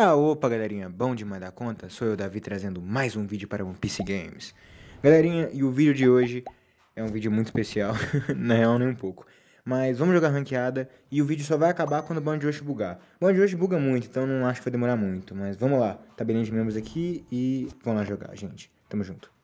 Ah, opa galerinha, bom de mandar conta? Sou eu, Davi, trazendo mais um vídeo para One Piece Games. Galerinha, e o vídeo de hoje é um vídeo muito especial, na real nem um pouco. Mas vamos jogar ranqueada e o vídeo só vai acabar quando o Band Hoje bugar. O Band Hoje buga muito, então não acho que vai demorar muito, mas vamos lá. Tabelinha de membros aqui e vamos lá jogar, gente. Tamo junto.